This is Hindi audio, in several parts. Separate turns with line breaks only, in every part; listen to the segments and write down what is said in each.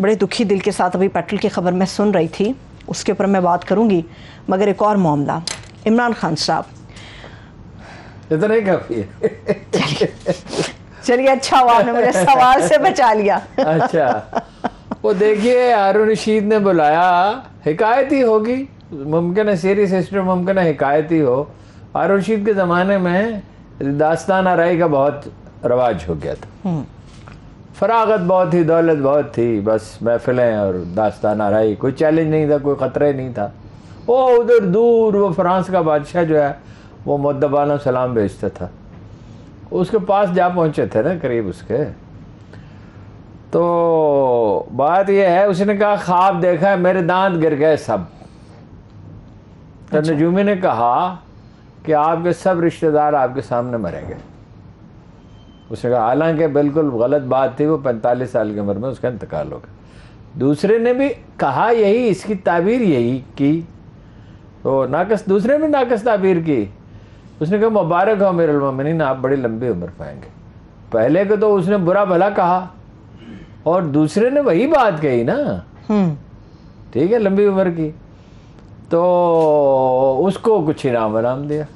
बड़े दुखी दिल के साथ अभी पेट्रोल की खबर मैं सुन रही थी उसके ऊपर मैं बात करूंगी मगर एक और मामला इमरान खान साहब
इतने काफी चलिए अच्छा हुआ आपने मुझे सवाल से बचा
लिया अच्छा
वो देखिए हारून रशीद ने बुलाया हिकायत ही होगी मुमकिन है सीरीज हिस्ट्री मुमकिन है हिकायत ही हो हारून रशीद के ज़माने में दास्तान आरई का बहुत रवाज हो गया था हम्म। फरागत बहुत थी दौलत बहुत थी बस महफिलें और दास्ताना रही कोई चैलेंज नहीं था कोई ख़तरा ही नहीं था वो उधर दूर वो फ्रांस का बादशाह जो है वो मुद्दबाना सलाम भेजता था उसके पास जा पहुँचे थे ना करीब उसके तो बात यह है उसने कहा ख्वाब देखा है मेरे दांत गिर गए सब तो अच्छा। नजूमी ने कहा कि आपके सब रिश्तेदार आपके सामने मरेंगे उसने कहा हालांकि बिल्कुल गलत बात थी वो पैंतालीस साल की उम्र में उसका इंतकाल हो गया दूसरे ने भी कहा यही इसकी ताबीर यही की तो नाकस दूसरे ने नाकस ताबीर की उसने कहा मुबारक हो मेरे ना आप बड़ी लंबी उम्र पाएंगे पहले को तो उसने बुरा भला कहा और दूसरे ने वही बात कही ना हम्म। ठीक है लंबी उम्र की तो उसको कुछ इनाम वनाम दिया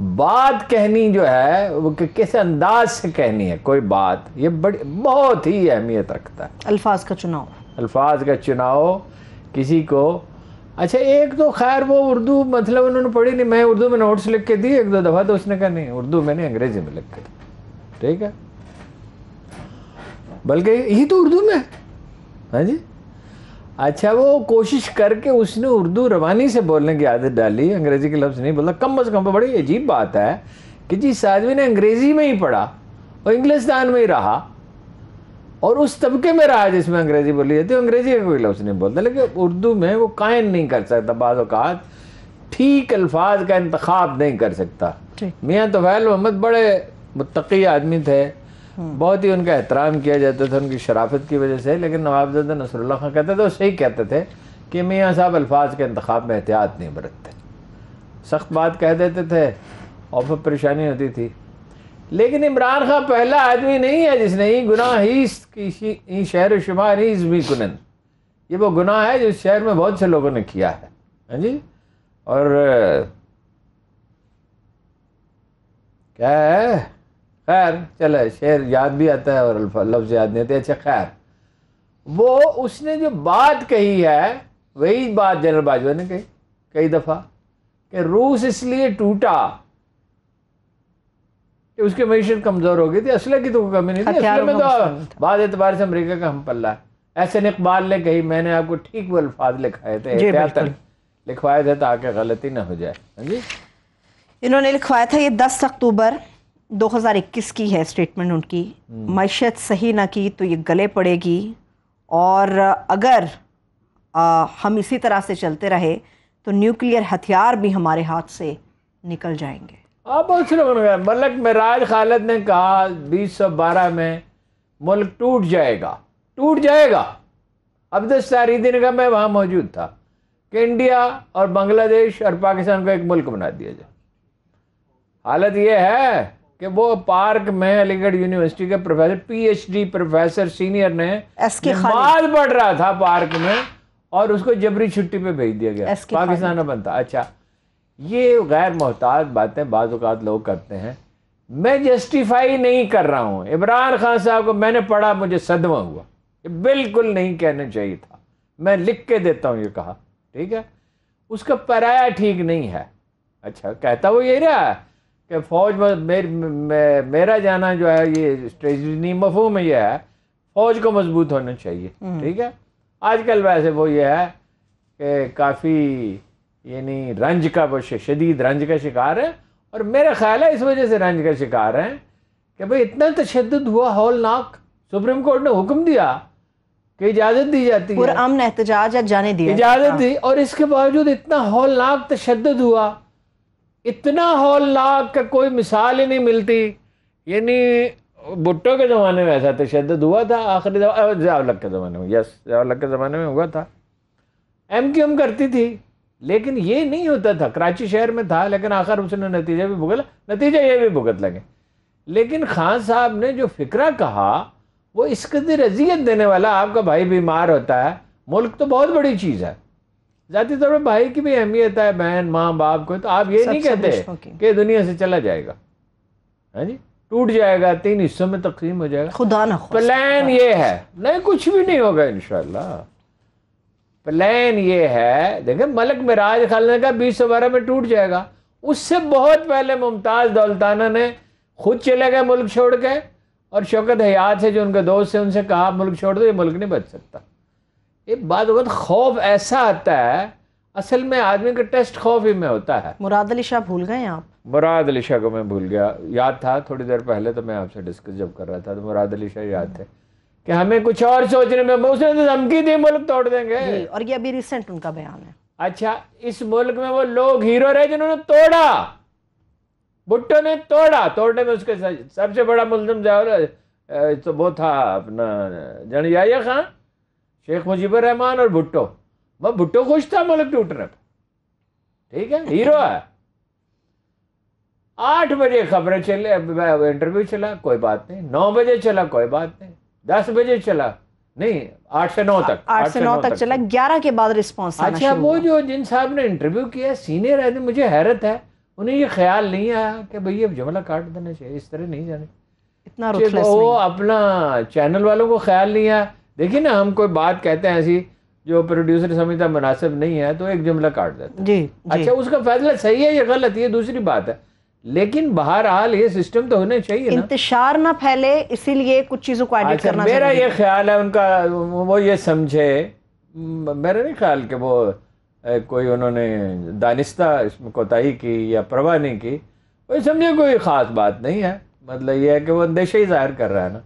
बात कहनी जो है वो कि किस अंदाज से कहनी है कोई बात ये बड़ी बहुत ही अहमियत रखता है अल्फाज का चुनाव अल्फाज का चुनाव किसी को अच्छा एक तो खैर वो उर्दू मतलब उन्होंने पढ़ी नहीं मैं उर्दू में नोट्स लिख के दी एक दो दफ़ा तो उसने कहा नहीं उर्दू मैंने अंग्रेजी में लिख के दी ठीक है बल्कि यही तो उर्दू में है हाँ जी अच्छा वो कोशिश करके उसने उर्दू रवानी से बोलने की आदत डाली अंग्रेज़ी के लफ्ज़ नहीं बोला कम अज़ कम बड़ी अजीब बात है कि जिस साधवी ने अंग्रेज़ी में ही पढ़ा और इंग्लिस्तान में ही रहा और उस तबके में रहा जिसमें अंग्रेज़ी बोली जाती है अंग्रेज़ी का कोई लफ्ज़ नहीं बोलता लेकिन उर्दू में वो कायन नहीं कर सकता बाज़ात ठीक अल्फाज का इंतखब नहीं कर सकता मियाँ तो मोहम्मद बड़े मुतकी आदमी थे बहुत ही उनका एहतराम किया जाता था उनकी शराफत की वजह से लेकिन नवाबजदा नसरुल्ला खान कहते थे वो सही कहते थे कि मियाँ साहब अल्फाज के इंतखब में एहतियात नहीं बरतते सख्त बात कह देते थे और फिर परेशानी होती थी लेकिन इमरान खान पहला आदमी नहीं है जिसने ही गुनाह ही शहर शुमार ही भी कुन ये वो गुनाह है जो इस शहर में बहुत से लोगों ने किया है हाँ जी और क्या है खैर चले शेर याद भी आता है और लफ्ज़ याद नहीं आते अच्छा खैर वो उसने जो बात कही है वही बात जनरल बाजवा ने कही कई दफ़ा कि रूस इसलिए टूटा कि उसकी मीशन कमज़ोर हो गई थी असले की तो कमी नहीं थी असले में तो बाद एतबार से अमरीका का हम पल्ला है ऐसे इकबाल ने कही मैंने आपको ठीक वो अल्फाज लिखाए थे लिखवाए थे ताकि गलती ना हो जाए हाँ जी
इन्होंने लिखवाया था ये दस अक्टूबर 2021 की है स्टेटमेंट उनकी हम्म। मैशत सही ना की तो ये गले पड़ेगी और अगर आ, हम इसी तरह से चलते रहे तो न्यूक्लियर हथियार भी हमारे हाथ से निकल जाएंगे
आप बहुत से लोगों ने मलक मराज खालद ने कहा बीस सौ बारह में मुल्क टूट जाएगा टूट जाएगा अब तो सारिदी दिन का मैं वहाँ मौजूद था कि इंडिया और बांग्लादेश और पाकिस्तान को एक मुल्क बना दिया जाए हालत यह है कि वो पार्क में अलीगढ़ यूनिवर्सिटी के प्रोफेसर पीएचडी प्रोफेसर सीनियर ने माल पढ़ रहा था पार्क में और उसको जबरी छुट्टी पे भेज दिया गया पाकिस्तान में बनता अच्छा ये गैर मोहताज बातें बाज़ात लोग करते हैं मैं जस्टिफाई नहीं कर रहा हूँ इमरान खान साहब को मैंने पढ़ा मुझे सदमा हुआ ये बिल्कुल नहीं कहना चाहिए था मैं लिख के देता हूँ ये कहा ठीक है उसका पराया ठीक नहीं है अच्छा कहता वो यही रहा है कि फ़ौज में मेर, मे, मेरा जाना जो है ये स्ट्रेजनी मफहम यह है फ़ौज को मजबूत होना चाहिए हम्म। ठीक है आजकल वैसे वो ये है कि काफ़ी यानी रंज का वो शदीद रंज का शिकार है और मेरा ख्याल है इस वजह से रंज का शिकार है कि भाई इतना तशद हुआ हॉलनाक सुप्रीम कोर्ट ने हुक्म दिया कि इजाज़त दी जाती है अमन एहतजाज जाने दी इजाज़त हाँ। दी और इसके बावजूद इतना हॉलनाक तशद हुआ इतना हौलनाक का कोई मिसाल ही नहीं मिलती यानी भुट्टो के ज़माने में ऐसा तशद हुआ था आखिरी जयावलक के ज़माने में यस जयावलक के ज़माने में हुआ था एम क्यू एम करती थी लेकिन ये नहीं होता था कराची शहर में था लेकिन आखिर उसने नतीजा भी भुगत नतीजा ये भी भुगत लगे लेकिन खान साहब ने जो फिक्रा कहा वो इस कदर अजियत देने वाला आपका भाई बीमार होता है मुल्क तो बहुत बड़ी चीज़ है जाति तौर पर भाई की भी अहमियत है बहन माँ बाप को तो आप ये नहीं कहते कि दुनिया से चला जाएगा है हाँ जी टूट जाएगा तीन हिस्सों में तकसीम हो जाएगा खुदा ना प्लान तो हाँ। ये है नहीं कुछ भी नहीं होगा इनशाला प्लान ये है देखे मलक मिराज खालने का बीस सौ बारह में टूट जाएगा उससे बहुत पहले मुमताज़ दौलताना ने खुद चले गए मुल्क छोड़ के और शौकत हयात से जो उनके दोस्त थे उनसे कहा मुल्क छोड़ दो ये मुल्क नहीं बच सकता ये बाद वक्त खौफ ऐसा आता है असल में आदमी का टेस्ट खौफ ही में होता है मुराद
अली शाह भूल गए आप
मुराद अली शाह को मैं भूल गया याद था थोड़ी देर पहले तो मैं आपसे डिस्कस जब कर रहा था तो मुराद अली शाह याद थे कि हमें कुछ और सोचने में उसने तो धमकी दी मुल्क तोड़ देंगे
और ये अभी रिसेंट उनका बयान है अच्छा इस
मुल्क में वो लोग हीरो रहे जिन्होंने तोड़ा भुट्टो ने तोड़ा तोड़ने में उसके सबसे बड़ा मुलजम जाओ तो वो था अपना जनजाइया खान शेख मुजीबर रहमान और भुट्टो मैं भुट्टो खुश था मुल्क टूट रहा ठीक है हीरो है आठ बजे खबरें चले इंटरव्यू चला कोई बात नहीं नौ बजे चला कोई बात नहीं दस बजे चला नहीं आठ से नौ तक आठ से नौ तक, तक चला
ग्यारह के बाद रिस्पॉन्स अच्छा वो
जो जिन साहब ने इंटरव्यू किया सीनियर है तो मुझे हैरत है उन्हें ये ख्याल नहीं आया कि भाई अब जुमला काट देना चाहिए इस तरह नहीं जाने इतना वो अपना चैनल वालों को ख्याल नहीं आया देखिए ना हम कोई बात कहते हैं ऐसी जो प्रोड्यूसर समझता मुनासिब नहीं है तो एक जुमला काट देता जी, जी अच्छा उसका फैसला सही है या गलत ये दूसरी बात है लेकिन बहरहाल ये सिस्टम तो होने चाहिए
इंतशार ना, ना फैले इसीलिए कुछ चीज़ों को एडिट अच्छा, करना मेरा ये ख्याल
है उनका वो ये समझे मेरा नहीं ख्याल कि वो कोई उन्होंने दानिस्ता इसमें कोताही की या परवाह नहीं की वो समझे कोई ख़ास बात नहीं है मतलब ये है कि वो अंदेशा ही जाहिर कर रहा है ना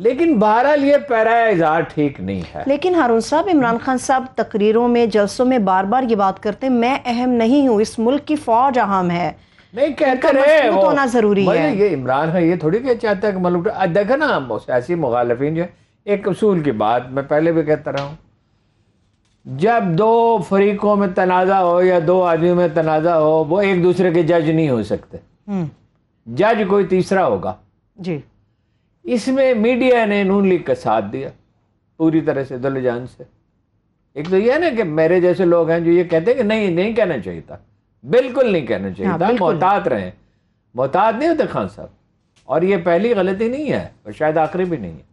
लेकिन बहरहाल ये पैरा इजहार ठीक
नहीं है लेकिन हारून साहब इमरान खान साहब तकरीरों में जलसों में बार बार ये बात करते हैं मैं अहम नहीं हूँ इस मुल्क की फौज अहम है नहीं कहते रहे वो होना तो जरूरी है ये
इमरान खान ये थोड़ी क्या चाहता है कि मुल्क देखे ना सियासी मुखालफी जो है एक असूल की बात मैं पहले भी कहता रहा हूँ जब दो फरीकों में तनाज़ा हो या दो आदमी में तनाज़ा हो वो एक दूसरे के जज नहीं हो सकते हम्म। जज कोई तीसरा होगा जी इसमें मीडिया ने नून लीग का साथ दिया पूरी तरह से जान से एक तो यह है ना कि मेरे जैसे लोग हैं जो ये कहते हैं कि नहीं नहीं कहना चाहिए था बिल्कुल नहीं कहना चाहिए हाँ, था मोहतात रहे मोहतात नहीं होते खान साहब और ये पहली गलती नहीं है और शायद आखिरी भी नहीं है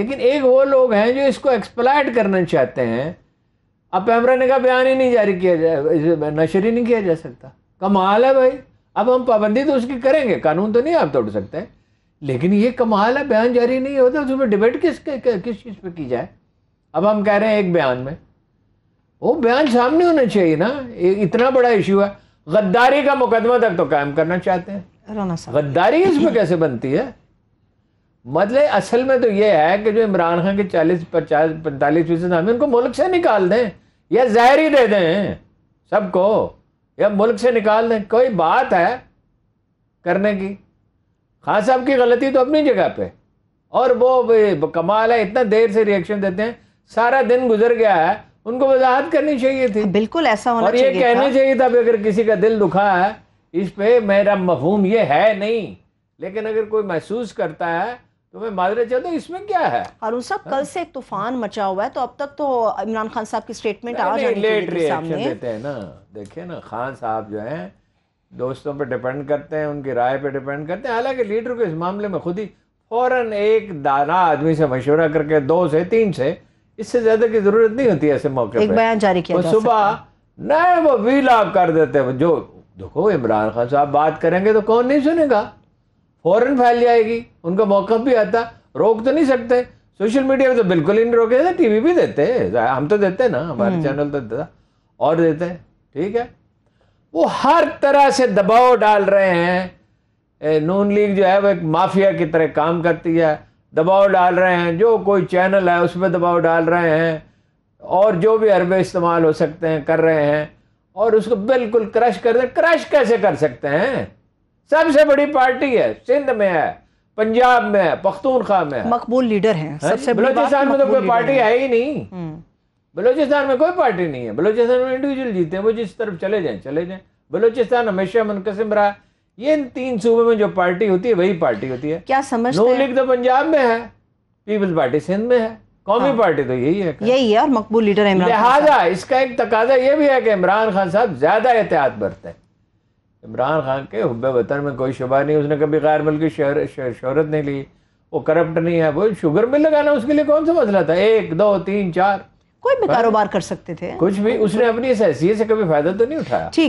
लेकिन एक वो लोग हैं जो इसको एक्सप्लाइट करना चाहते हैं अब पैमरा ने का बयान ही नहीं जारी किया जाए नशर ही नहीं किया जा सकता कमाल है भाई अब हम पाबंदी तो उसकी करेंगे कानून तो नहीं आप तोड़ सकते हैं लेकिन ये कमाल है बयान जारी नहीं होता उसमें डिबेट किस किस चीज़ पे की जाए अब हम कह रहे हैं एक बयान में वो बयान सामने होना चाहिए ना इतना बड़ा इशू है गद्दारी का मुकदमा तक तो कायम करना चाहते हैं गद्दारी इसमें कैसे बनती है मतलब असल में तो ये है कि जो इमरान खान के चालीस पचास पैंतालीस फीसद हमें उनको मुल्क से निकाल दें या जहर ही दे दें सबको या मुल्क से निकाल दें कोई बात है करने की खान साहब की गलती तो अपनी जगह पे और वो कमाल है इतना देर से रिएक्शन देते हैं सारा दिन गुजर गया है उनको वजाहत करनी चाहिए थी बिल्कुल ऐसा होना और ये कहना चाहिए था अगर किसी का दिल दुखा है इस पे मेरा मफहूम ये है नहीं लेकिन अगर कोई महसूस करता है तो मैं माजरा चाहता हूँ इसमें क्या है
अरुण साहब हाँ? कल से एक तूफान मचा हुआ है तो अब तक तो इमरान खान साहब की स्टेटमेंट आ जानी लेट रिएक्शन देते
हैं ना देखिए ना खान साहब जो है दोस्तों पर डिपेंड करते हैं उनकी राय पर डिपेंड करते हैं हालांकि लीडर को इस मामले में खुद ही फ़ौरन एक दाना आदमी से मशवरा करके दो से तीन से इससे ज़्यादा की ज़रूरत नहीं होती ऐसे मौके एक बयान जारी किया वो सुबह नहीं वो व्हील आप कर देते हैं जो देखो इमरान खान साहब बात करेंगे तो कौन नहीं सुनेगा फ़ौरन फैल जाएगी उनका मौका भी आता रोक तो नहीं सकते सोशल मीडिया में तो बिल्कुल ही नहीं रोके टीवी भी देते हम तो देते ना हमारे हम्म। चैनल तो देता और देते हैं ठीक है वो हर तरह से दबाव डाल रहे हैं नून लीग जो है वो एक माफिया की तरह काम करती है दबाव डाल रहे हैं जो कोई चैनल है उसमें दबाव डाल रहे हैं और जो भी अरबे इस्तेमाल हो सकते हैं कर रहे हैं और उसको बिल्कुल क्रश कर दे क्रश कैसे कर सकते हैं सबसे बड़ी पार्टी है सिंध में है पंजाब में है पख्तूनखा में है
मकबूल लीडर है सबसे बलोचिस्तान में तो कोई पार्टी है ही नहीं हम्म।
बलोचिस्तान में कोई पार्टी नहीं है बलोचिस्तान में इंडिविजुअल जीते हैं वो जिस तरफ चले जाएं चले जाएं बलोचिस्तान हमेशा मुनकसिम रहा है ये इन तीन सूबे में जो पार्टी होती है वही पार्टी होती है
क्या समझ नो लीग
तो पंजाब में है पीपल्स पार्टी सिंध में है कौमी हाँ। पार्टी तो यही है यही है और मकबूल लीडर इमरान लिहाजा इसका एक तकाजा ये भी है कि इमरान खान साहब ज्यादा एहतियात बरतें इमरान खान के हब वतन में कोई शुबा नहीं उसने कभी गैर मुल्की शहरत नहीं ली वो करप्ट नहीं है वो शुगर मिल लगाना उसके लिए कौन सा मसला था एक दो तीन चार कोई भी कारोबार कर सकते थे कुछ भी उसने अपनी इस हैसियत से कभी फायदा तो नहीं उठाया ठीक